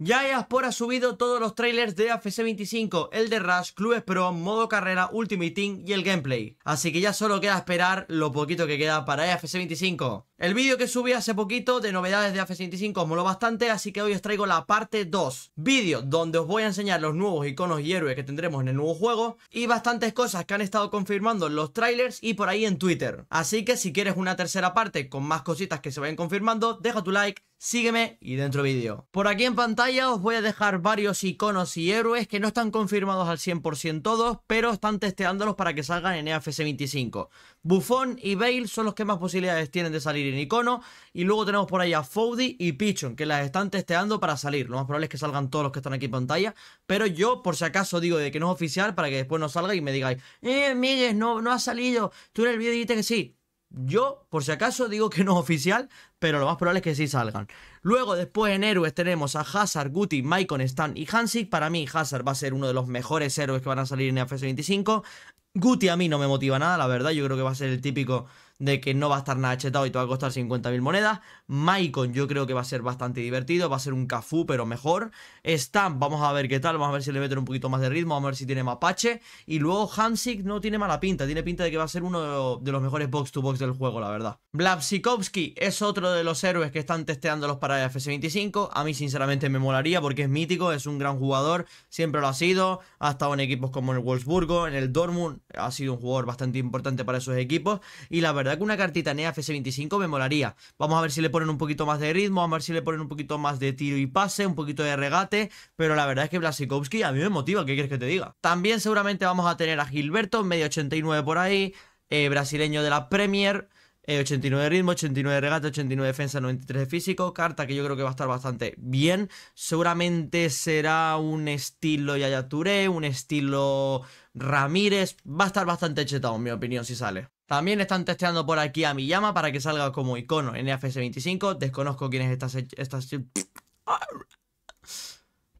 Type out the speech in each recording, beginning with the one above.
Ya Easpor ha subido todos los trailers de AFC 25, el de Rush, Clubes Pro, modo carrera, Ultimate Team y el gameplay. Así que ya solo queda esperar lo poquito que queda para AFC 25. El vídeo que subí hace poquito de novedades de AFC 25 moló bastante, así que hoy os traigo la parte 2. Vídeo donde os voy a enseñar los nuevos iconos y héroes que tendremos en el nuevo juego y bastantes cosas que han estado confirmando en los trailers y por ahí en Twitter. Así que si quieres una tercera parte con más cositas que se vayan confirmando, deja tu like sígueme y dentro vídeo. Por aquí en pantalla os voy a dejar varios iconos y héroes que no están confirmados al 100% todos, pero están testeándolos para que salgan en EFS 25. Buffon y Bale son los que más posibilidades tienen de salir en icono, y luego tenemos por ahí a Foudy y Pichon, que las están testeando para salir. Lo más probable es que salgan todos los que están aquí en pantalla, pero yo por si acaso digo de que no es oficial para que después no salga y me digáis, eh, Miguel, no, no ha salido, tú en el vídeo dijiste que sí. Yo, por si acaso, digo que no es oficial, pero lo más probable es que sí salgan. Luego, después en héroes tenemos a Hazard, Guti, Maicon, Stan y Hansik. Para mí, Hazard va a ser uno de los mejores héroes que van a salir en FS25. Guti a mí no me motiva nada, la verdad. Yo creo que va a ser el típico de que no va a estar nada chetado y te va a costar 50.000 monedas. Maicon yo creo que va a ser bastante divertido, va a ser un Cafú pero mejor. Stamp, vamos a ver qué tal, vamos a ver si le meten un poquito más de ritmo, vamos a ver si tiene mapache. Y luego Hansik no tiene mala pinta, tiene pinta de que va a ser uno de los mejores box-to-box del juego, la verdad. Blavsikovsky es otro de los héroes que están testeándolos para FS25. A mí sinceramente me molaría porque es mítico, es un gran jugador, siempre lo ha sido, ha estado en equipos como el Wolfsburgo, en el Dortmund, ha sido un jugador bastante importante para esos equipos y la verdad verdad que una cartita NEA FS25 me molaría. Vamos a ver si le ponen un poquito más de ritmo, vamos a ver si le ponen un poquito más de tiro y pase, un poquito de regate, pero la verdad es que Blasikowski a mí me motiva, ¿qué quieres que te diga? También seguramente vamos a tener a Gilberto, medio 89 por ahí, eh, brasileño de la Premier, 89 eh, de ritmo, 89 de regate, 89 de defensa, 93 de físico. Carta que yo creo que va a estar bastante bien. Seguramente será un estilo Yaya Touré, un estilo Ramírez. Va a estar bastante chetado, en mi opinión, si sale. También están testeando por aquí a Miyama para que salga como icono en EFS 25 Desconozco quién es esta...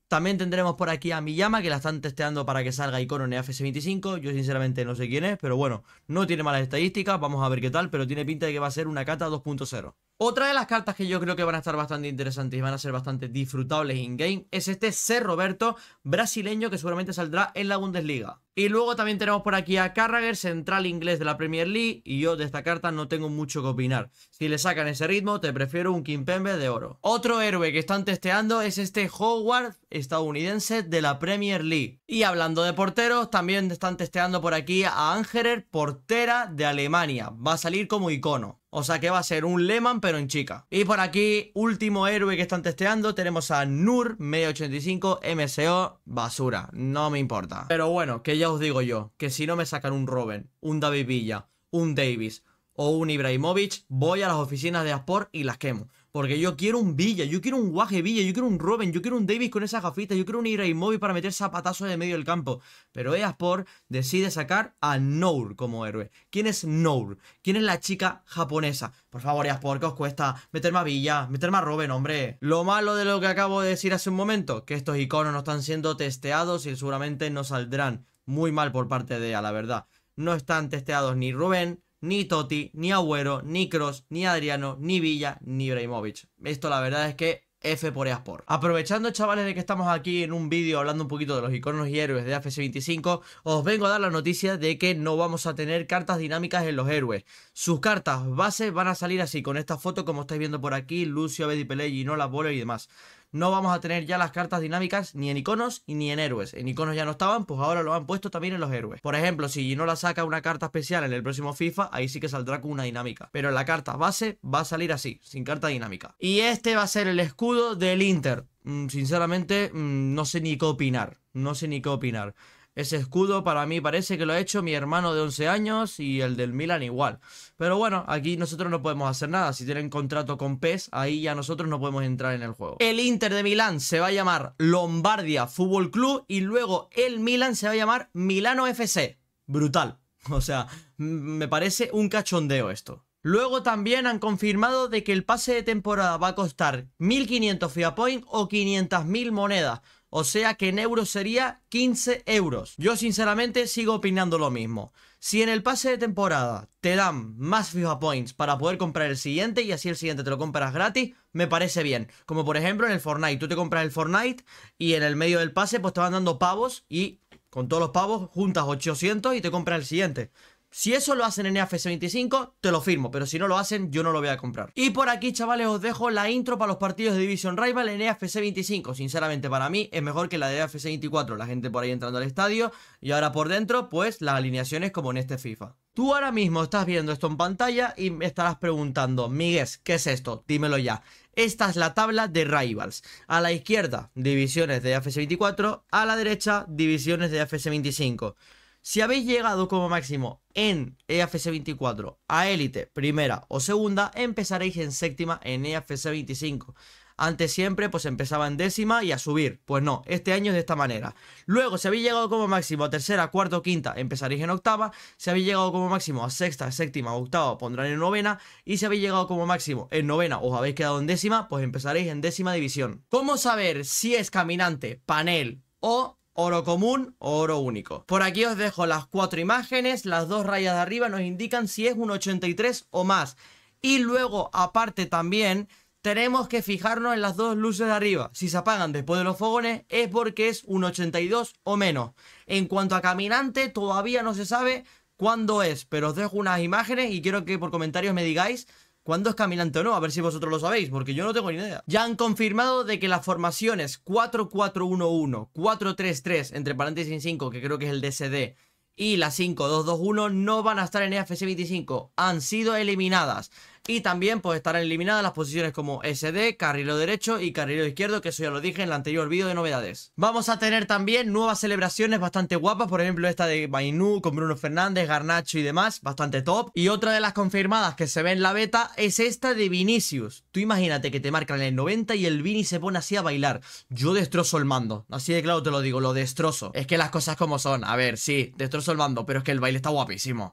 También tendremos por aquí a Miyama, que la están testeando para que salga icono en EFS 25 Yo sinceramente no sé quién es, pero bueno, no tiene malas estadísticas, vamos a ver qué tal, pero tiene pinta de que va a ser una cata 2.0. Otra de las cartas que yo creo que van a estar bastante interesantes y van a ser bastante disfrutables in-game es este C. Roberto, brasileño, que seguramente saldrá en la Bundesliga. Y luego también tenemos por aquí a Carragher, central inglés de la Premier League. Y yo de esta carta no tengo mucho que opinar. Si le sacan ese ritmo, te prefiero un Kimpembe de oro. Otro héroe que están testeando es este Howard estadounidense de la Premier League. Y hablando de porteros, también están testeando por aquí a Angerer, portera de Alemania. Va a salir como icono. O sea que va a ser un Lehmann pero en chica. Y por aquí, último héroe que están testeando, tenemos a Nur, medio 85, MSO, basura. No me importa. Pero bueno, que ya os digo yo que si no me sacan un Robin, un David Villa, un Davis o un Ibrahimovic, voy a las oficinas de Aspor y las quemo. Porque yo quiero un Villa, yo quiero un Guaje Villa, yo quiero un Robin, yo quiero un Davis con esas gafitas yo quiero un Ibrahimovic para meter zapatazos de medio del campo. Pero Aspor decide sacar a Nour como héroe. ¿Quién es Nour? ¿Quién es la chica japonesa? Por favor, Aspor, ¿qué os cuesta? meter más Villa, meter más Robben, hombre. Lo malo de lo que acabo de decir hace un momento, que estos iconos no están siendo testeados y seguramente no saldrán muy mal por parte de ella, la verdad. No están testeados ni Rubén, ni Totti, ni Agüero, ni Cross, ni Adriano, ni Villa, ni Ibrahimovic. Esto la verdad es que F por Easpor. Aprovechando, chavales, de que estamos aquí en un vídeo hablando un poquito de los iconos y héroes de AFC25, os vengo a dar la noticia de que no vamos a tener cartas dinámicas en los héroes. Sus cartas bases van a salir así, con esta foto como estáis viendo por aquí, Lucio, y no la Bolo y demás no vamos a tener ya las cartas dinámicas ni en iconos ni en héroes. En iconos ya no estaban, pues ahora lo han puesto también en los héroes. Por ejemplo, si no la saca una carta especial en el próximo FIFA, ahí sí que saldrá con una dinámica. Pero la carta base va a salir así, sin carta dinámica. Y este va a ser el escudo del Inter. Mm, sinceramente, mm, no sé ni qué opinar. No sé ni qué opinar. Ese escudo para mí parece que lo ha hecho mi hermano de 11 años y el del Milan igual. Pero bueno, aquí nosotros no podemos hacer nada. Si tienen contrato con PES, ahí ya nosotros no podemos entrar en el juego. El Inter de Milán se va a llamar Lombardia Fútbol Club y luego el Milan se va a llamar Milano FC. Brutal. O sea, me parece un cachondeo esto. Luego también han confirmado de que el pase de temporada va a costar 1.500 point o 500.000 monedas. O sea que en euros sería 15 euros. Yo sinceramente sigo opinando lo mismo. Si en el pase de temporada te dan más FIFA Points para poder comprar el siguiente y así el siguiente te lo compras gratis, me parece bien. Como por ejemplo en el Fortnite. Tú te compras el Fortnite y en el medio del pase pues te van dando pavos y con todos los pavos juntas 800 y te compras el siguiente. Si eso lo hacen en fc 25, te lo firmo, pero si no lo hacen, yo no lo voy a comprar. Y por aquí, chavales, os dejo la intro para los partidos de Division Rival en fc 25. Sinceramente, para mí es mejor que la de fc 24, la gente por ahí entrando al estadio. Y ahora por dentro, pues las alineaciones como en este FIFA. Tú ahora mismo estás viendo esto en pantalla y me estarás preguntando, Miguel, ¿qué es esto? Dímelo ya. Esta es la tabla de Rivals. A la izquierda, divisiones de fc 24, a la derecha, divisiones de fc 25. Si habéis llegado como máximo en EFC 24 a élite primera o segunda, empezaréis en séptima en EFC 25. Antes siempre pues empezaba en décima y a subir. Pues no, este año es de esta manera. Luego, si habéis llegado como máximo a tercera, cuarta o quinta, empezaréis en octava. Si habéis llegado como máximo a sexta, séptima o octava, pondrán en novena. Y si habéis llegado como máximo en novena os habéis quedado en décima, pues empezaréis en décima división. ¿Cómo saber si es caminante, panel o oro común o oro único. Por aquí os dejo las cuatro imágenes, las dos rayas de arriba nos indican si es un 83 o más. Y luego, aparte también, tenemos que fijarnos en las dos luces de arriba. Si se apagan después de los fogones es porque es un 82 o menos. En cuanto a caminante, todavía no se sabe cuándo es, pero os dejo unas imágenes y quiero que por comentarios me digáis cuándo es caminante o no, a ver si vosotros lo sabéis, porque yo no tengo ni idea. Ya han confirmado de que las formaciones 4411, 433, entre paréntesis 5, que creo que es el DSD, y la 5 2 no van a estar en EFC 25, han sido eliminadas. Y también pues estarán eliminadas las posiciones como SD, carrilo derecho y carrilo izquierdo, que eso ya lo dije en el anterior vídeo de novedades. Vamos a tener también nuevas celebraciones bastante guapas, por ejemplo esta de Bainu, con Bruno Fernández, Garnacho y demás, bastante top. Y otra de las confirmadas que se ve en la beta es esta de Vinicius. Tú imagínate que te marcan el 90 y el Vini se pone así a bailar. Yo destrozo el mando, así de claro te lo digo, lo destrozo. Es que las cosas como son, a ver, sí, destrozo el mando, pero es que el baile está guapísimo.